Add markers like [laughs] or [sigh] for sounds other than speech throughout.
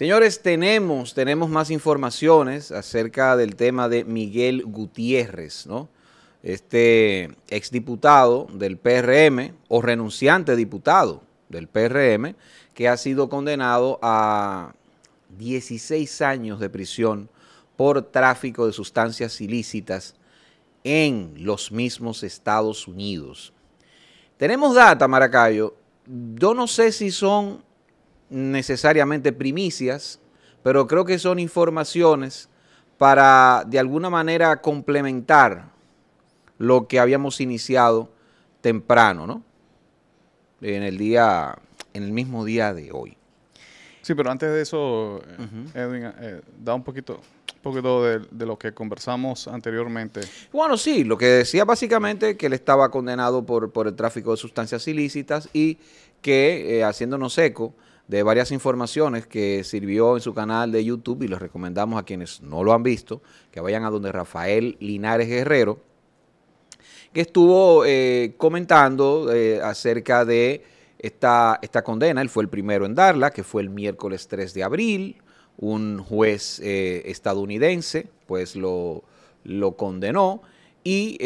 Señores, tenemos, tenemos más informaciones acerca del tema de Miguel Gutiérrez, ¿no? Este exdiputado del PRM o renunciante diputado del PRM que ha sido condenado a 16 años de prisión por tráfico de sustancias ilícitas en los mismos Estados Unidos. Tenemos data, Maracayo. Yo no sé si son necesariamente primicias, pero creo que son informaciones para de alguna manera complementar lo que habíamos iniciado temprano, ¿no? En el día, en el mismo día de hoy. Sí, pero antes de eso, Edwin, eh, da un poquito, poquito de, lo que conversamos anteriormente. Bueno, sí, lo que decía básicamente que él estaba condenado por, por el tráfico de sustancias ilícitas y que, eh, haciéndonos eco de varias informaciones que sirvió en su canal de YouTube y les recomendamos a quienes no lo han visto que vayan a donde Rafael Linares Guerrero, que estuvo eh, comentando eh, acerca de esta, esta condena. Él fue el primero en darla, que fue el miércoles 3 de abril. Un juez eh, estadounidense pues lo, lo condenó y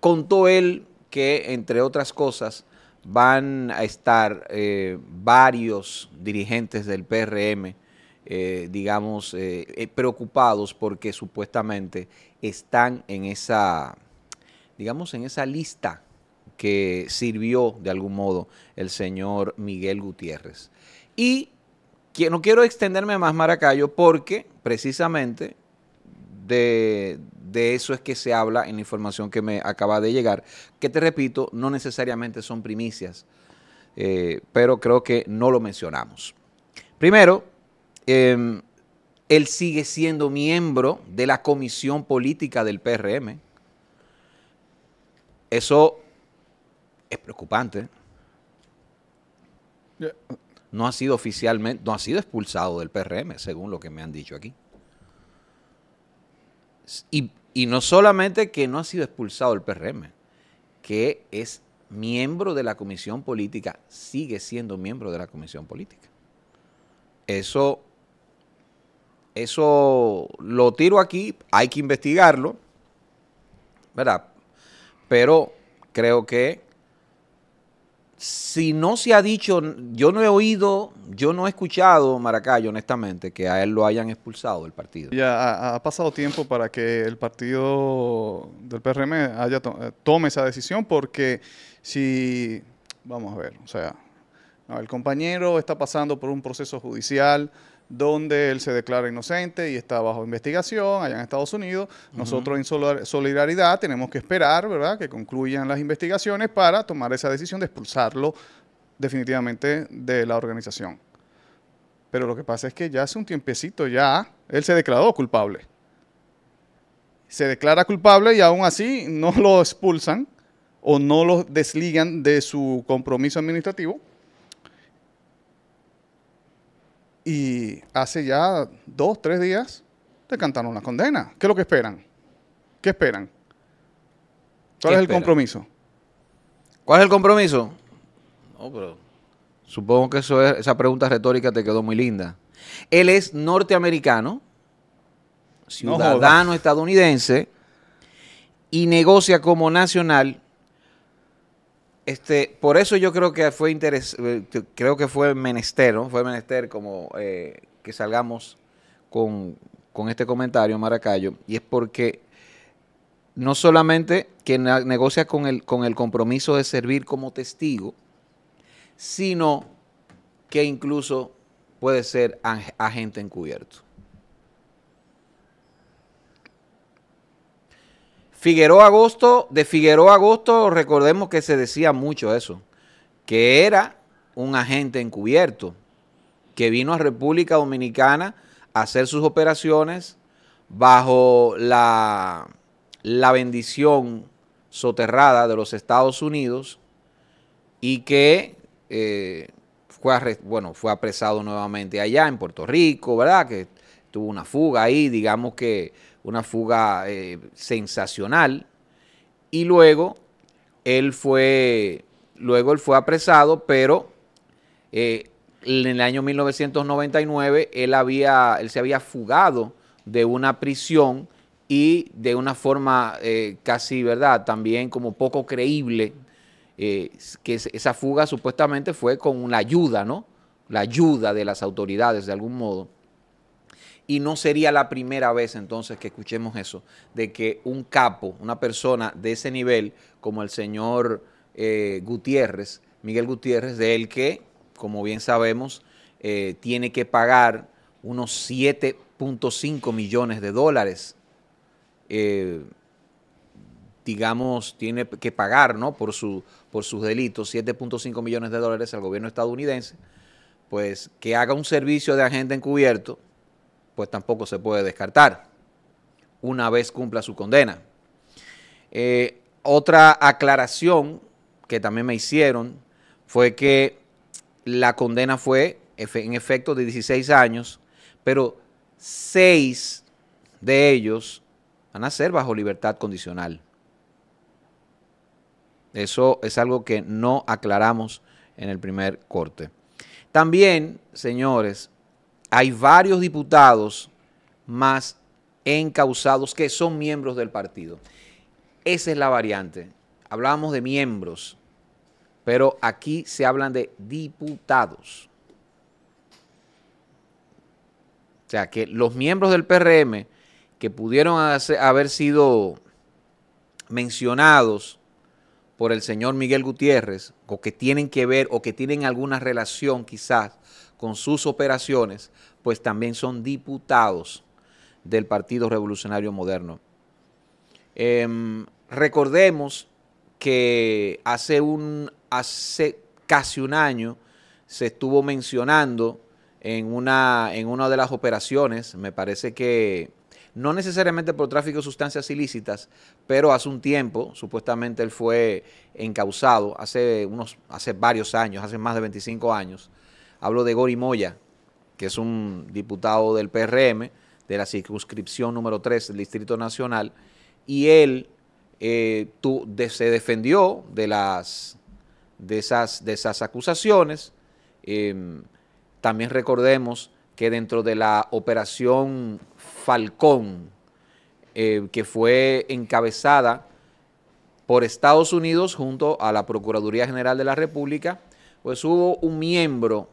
contó él que, entre otras cosas, van a estar eh, varios dirigentes del PRM, eh, digamos, eh, preocupados porque supuestamente están en esa, digamos, en esa lista que sirvió de algún modo el señor Miguel Gutiérrez. Y que, no quiero extenderme más, Maracayo, porque precisamente de, eso es que se habla en la información que me acaba de llegar, que te repito, no necesariamente son primicias, eh, pero creo que no lo mencionamos. Primero, em, él sigue siendo miembro de la comisión política del PRM. Eso es preocupante. No ha sido oficialmente, no ha sido expulsado del PRM, según lo que me han dicho aquí. Y, no solamente que no ha sido expulsado el PRM, que es miembro de la comisión política, sigue siendo miembro de la comisión política. Eso, eso lo tiro aquí, hay que investigarlo, ¿verdad? Pero creo que si no se ha dicho, yo no he oído, yo no he escuchado, Maracay honestamente, que a él lo hayan expulsado del partido. Ya ha, pasado tiempo para que el partido del PRM haya eh, tome esa decisión porque si, vamos a ver, o sea, el compañero está pasando por un proceso judicial, donde él se declara inocente y está bajo investigación allá en Estados Unidos. Nosotros en solidaridad tenemos que esperar, ¿verdad?, que concluyan las investigaciones para tomar esa decisión de expulsarlo definitivamente de la organización. Pero lo que pasa es que ya hace un tiempecito ya él se declaró culpable. Se declara culpable y aún así no lo expulsan o no lo desligan de su compromiso administrativo Y hace ya dos, tres días te cantaron la condena. ¿Qué es lo que esperan? ¿Qué esperan? ¿Cuál es el compromiso? ¿Cuál es el compromiso? No, pero supongo que esa pregunta retórica te quedó muy linda. Él es norteamericano, ciudadano estadounidense y negocia como nacional este, por eso yo creo que fue eh, creo que fue menester, ¿no? Fue menester como eh, que salgamos con, este comentario, Maracayo, y es porque no solamente que negocia con con el compromiso de servir como testigo, sino que incluso puede ser agente encubierto. Figueroa Agosto, de Figueroa Agosto, recordemos que se decía mucho eso, que era un agente encubierto que vino a República Dominicana a hacer sus operaciones bajo la, la bendición soterrada de los Estados Unidos y que eh, fue, bueno, fue apresado nuevamente allá en Puerto Rico, ¿verdad? Que tuvo una fuga ahí, digamos que una fuga eh, sensacional. Y luego él fue, luego él fue apresado, pero eh, en el año 1999 él, había, él se había fugado de una prisión y de una forma eh, casi, ¿verdad? También como poco creíble, que esa fuga supuestamente fue con la ayuda, ¿no? La ayuda de las autoridades de algún modo. Y no sería la primera vez entonces que escuchemos eso, de que un capo, una persona de ese nivel, como el señor eh, Gutiérrez, Miguel Gutiérrez, de él que, como bien sabemos, eh, tiene que pagar unos 7.5 millones de dólares. Eh, digamos, tiene que pagar ¿no? por, su, por sus delitos 7.5 millones de dólares al gobierno estadounidense, pues que haga un servicio de agente encubierto pues tampoco se puede descartar una vez cumpla su condena. Eh, otra aclaración que también me hicieron fue que la condena fue en efecto de 16 años, pero seis de ellos van a ser bajo libertad condicional. Eso es algo que no aclaramos en el primer corte. También, señores, hay varios diputados más encausados que son miembros del partido. Esa es la variante. Hablamos de miembros, pero aquí se hablan de diputados. O sea, que los miembros del PRM que pudieron haber sido mencionados por el señor Miguel Gutiérrez, o que tienen que ver, o que tienen alguna relación quizás con sus operaciones, pues también son diputados del Partido Revolucionario Moderno. Em, recordemos que hace, un, hace casi un año se estuvo mencionando en una, en una de las operaciones, me parece que no necesariamente por tráfico de sustancias ilícitas, pero hace un tiempo, supuestamente él fue encausado, hace, unos, hace varios años, hace más de 25 años, Hablo de Gori Moya, que es un diputado del PRM, de la circunscripción número 3 del Distrito Nacional, y él eh, se defendió de, las, de, esas, de esas acusaciones. Em, también recordemos que dentro de la operación Falcón, eh, que fue encabezada por Estados Unidos junto a la Procuraduría General de la República, pues hubo un miembro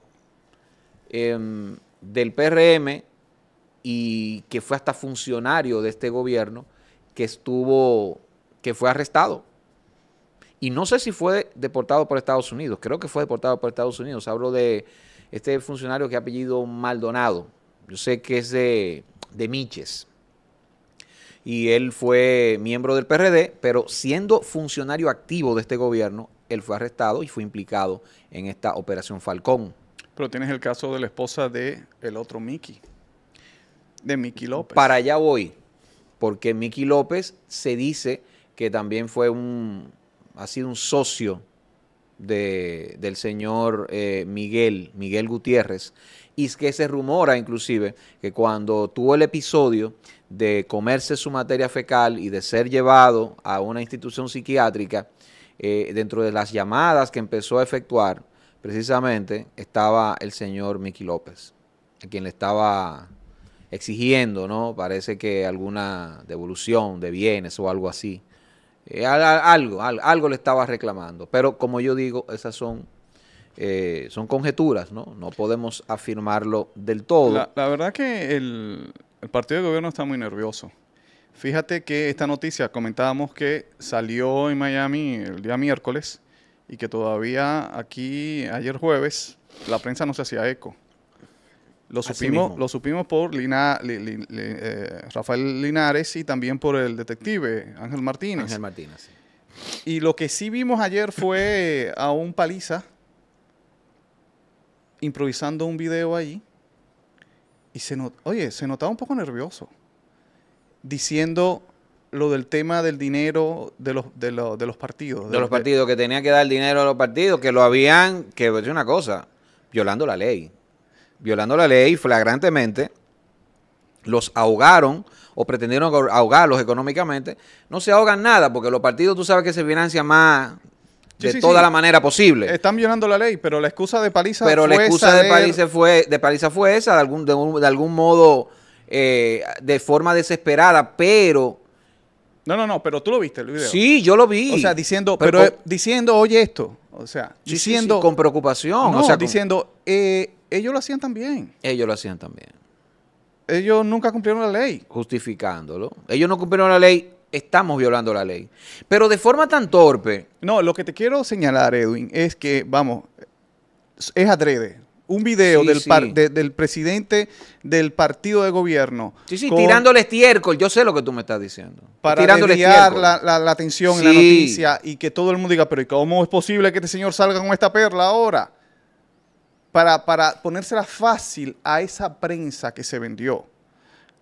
Em, del PRM y que fue hasta funcionario de este gobierno que estuvo, que fue arrestado. Y no sé si fue deportado por Estados Unidos, creo que fue deportado por Estados Unidos. Hablo de este funcionario que ha apellido Maldonado, yo sé que es de, de Miches. Y él fue miembro del PRD, pero siendo funcionario activo de este gobierno, él fue arrestado y fue implicado en esta operación Falcón. Pero tienes el caso de la esposa de el otro Mickey, de Mickey López. Para allá voy, porque Mickey López se dice que también fue un, ha sido un socio de, del señor eh, Miguel, Miguel Gutiérrez, y es que se rumora inclusive que cuando tuvo el episodio de comerse su materia fecal y de ser llevado a una institución psiquiátrica, eh, dentro de las llamadas que empezó a efectuar, precisamente estaba el señor Mickey López, a quien le estaba exigiendo, ¿no? Parece que alguna devolución de bienes o algo así. Eh, algo, algo, le estaba reclamando. Pero como yo digo, esas son, eh, son conjeturas, ¿no? No podemos afirmarlo del todo. La, verdad que el, el partido de gobierno está muy nervioso. Fíjate que esta noticia comentábamos que salió en Miami el día miércoles y que todavía aquí, ayer jueves, la prensa no se hacía eco. Lo supimos, lo supimos por eh, Rafael Linares y también por el detective Ángel Martínez. Ángel Martínez, Y lo que sí vimos ayer fue a un paliza improvisando un video ahí y se oye, se notaba un poco nervioso diciendo lo del tema del dinero de los, de, de los partidos. De, los partidos, que tenía que dar dinero a los partidos, que lo habían, que es una cosa, violando la ley. Violando la ley flagrantemente, los ahogaron o pretendieron ahogarlos económicamente. No se ahogan nada, porque los partidos tú sabes que se financian más de toda la manera posible. Están violando la ley, pero la excusa de Paliza pero la excusa de Paliza fue de Paliza fue esa de algún de, de algún modo eh, de forma desesperada, pero no, no, no, pero tú lo viste el video. Sí, yo lo vi. O sea, diciendo, pero, diciendo, oye esto. O sea, diciendo. con preocupación. No, o sea, diciendo, eh, ellos lo hacían también. Ellos lo hacían también. Ellos nunca cumplieron la ley. Justificándolo. Ellos no cumplieron la ley, estamos violando la ley. Pero de forma tan torpe. No, lo que te quiero señalar, Edwin, es que, vamos, es adrede un video del, del presidente del partido de gobierno. Sí, sí, tirándole estiércol. Yo sé lo que tú me estás diciendo. Para tirándole desviar la, la, la, atención en la noticia y que todo el mundo diga, pero cómo es posible que este señor salga con esta perla ahora? Para, ponérsela fácil a esa prensa que se vendió.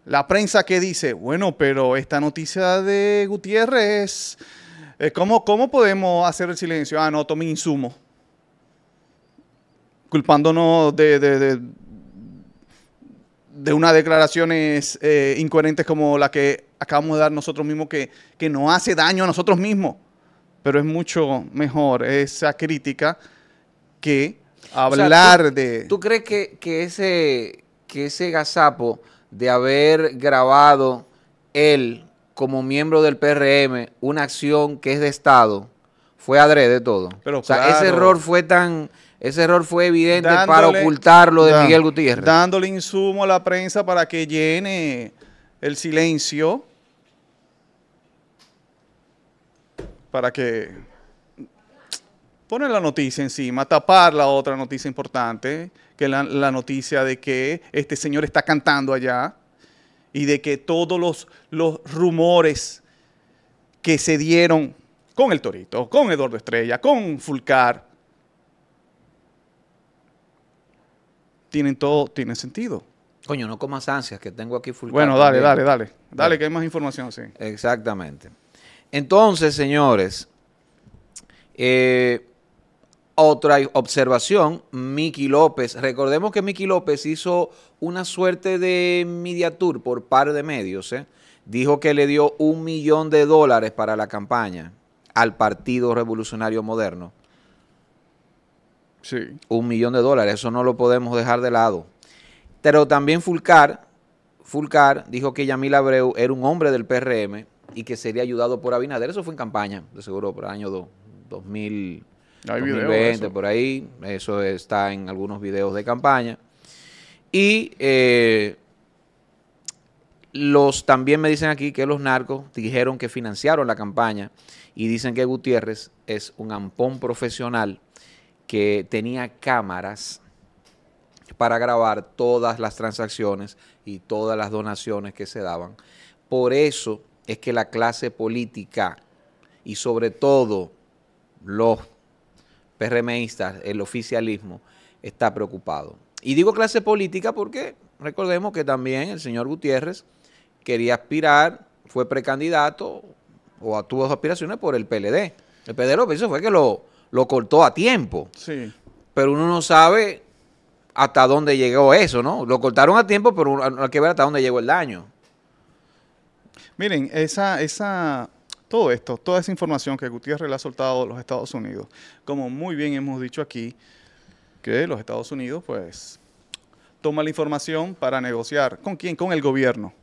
La prensa que dice, bueno, pero esta noticia de Gutiérrez, eh, ¿cómo, cómo podemos hacer el silencio? Ah, no, tome insumo culpándonos de, de, unas declaraciones eh, incoherentes como la que acabamos de dar nosotros mismos, que, que hace daño a nosotros mismos. Pero es mucho mejor esa crítica que hablar de... ¿Tú crees que, ese, que ese gazapo de haber grabado él como miembro del PRM una acción que es de Estado fue adrede todo? o sea, ese error fue tan ese error fue evidente para ocultarlo de Miguel Gutiérrez. Dándole insumo a la prensa para que llene el silencio, para que poner la noticia encima, tapar la otra noticia importante, que la, la noticia de que este señor está cantando allá y de que todos los, los rumores que se dieron con el Torito, con Eduardo Estrella, con Fulcar, tienen todo, tiene sentido. Coño, no con más ansias, que tengo aquí Bueno, dale, dale, dale, dale. que hay más información, sí. Exactamente. Entonces, señores, eh, otra observación, Miki López. Recordemos que Miki López hizo una suerte de media por par de medios. ¿eh? Dijo que le dio un millón de dólares para la campaña al Partido Revolucionario Moderno. Un millón de dólares, eso no lo podemos dejar de lado. Pero también Fulcar, Fulcar dijo que Yamil Abreu era un hombre del PRM y que sería ayudado por Abinader. Eso fue en campaña, de seguro, por el año 2020, por ahí. Eso está en algunos videos de campaña. Y eh, los también me dicen aquí que los narcos dijeron que financiaron la campaña y dicen que Gutiérrez es un ampón profesional que tenía cámaras para grabar todas las transacciones y todas las donaciones que se daban. Por eso es que la clase política y sobre todo los PRMistas, el oficialismo, está preocupado. Y digo clase política porque recordemos que también el señor Gutiérrez quería aspirar, fue precandidato o tuvo aspiraciones por el PLD. El PLD lo que fue que lo, lo cortó a tiempo. Sí. Pero uno no sabe hasta dónde llegó eso, ¿no? Lo cortaron a tiempo, pero hay que ver hasta dónde llegó el daño. Miren, esa, esa, todo esto, toda esa información que Gutiérrez le ha soltado a los Estados Unidos, como muy bien hemos dicho aquí, que los Estados Unidos, pues, toma la información para negociar. ¿Con quién? Con el gobierno.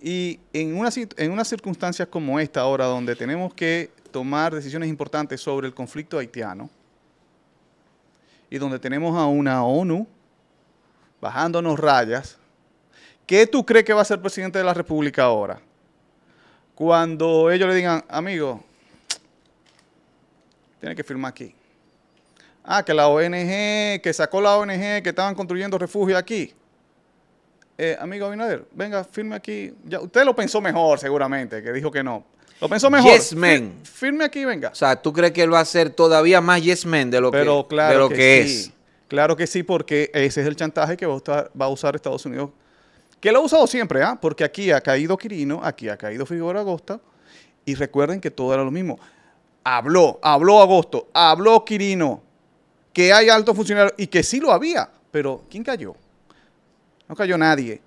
Y en, una, en unas circunstancias como esta ahora, donde tenemos que tomar decisiones importantes sobre el conflicto haitiano y donde tenemos a una ONU bajándonos rayas, ¿qué tú crees que va a ser presidente de la República ahora? Cuando ellos le digan, amigo, tiene que firmar aquí. Ah, que la ONG, que sacó la ONG, que estaban construyendo refugio aquí. Eh, amigo Abinader, venga, firme aquí. Ya, usted lo pensó mejor, seguramente, que dijo que no. Lo pensó mejor. Yes man. Firme aquí, venga. O sea, ¿tú crees que él va a ser todavía más yes man de lo que, claro es? Claro que sí, porque ese es el chantaje que va a usar, Estados Unidos. Que lo ha usado siempre, ¿ah? Porque aquí ha caído Quirino, aquí ha caído Figueroa Agosta. Y recuerden que todo era lo mismo. Habló, habló Agosto, habló Quirino, que hay altos funcionarios y que sí lo había. Pero ¿quién cayó? No cayó nadie.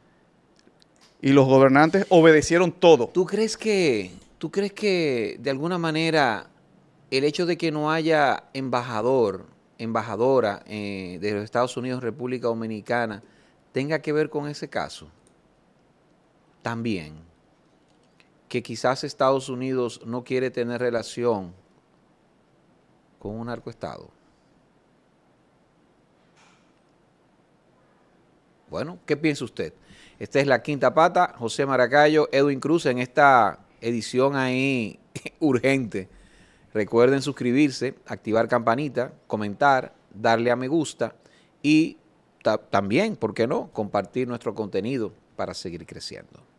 Y los gobernantes obedecieron todo. ¿Tú crees que ¿Tú crees que de alguna manera el hecho de que no haya embajador, embajadora eh, de los Estados Unidos, República Dominicana, tenga que ver con ese caso? También, que quizás Estados Unidos no quiere tener relación con un narcoestado. Bueno, ¿qué piensa usted? Esta es la quinta pata, José Maracayo, Edwin Cruz en esta edición ahí [laughs] urgente. Recuerden suscribirse, activar campanita, comentar, darle a me gusta y también, ¿por qué no?, compartir nuestro contenido para seguir creciendo.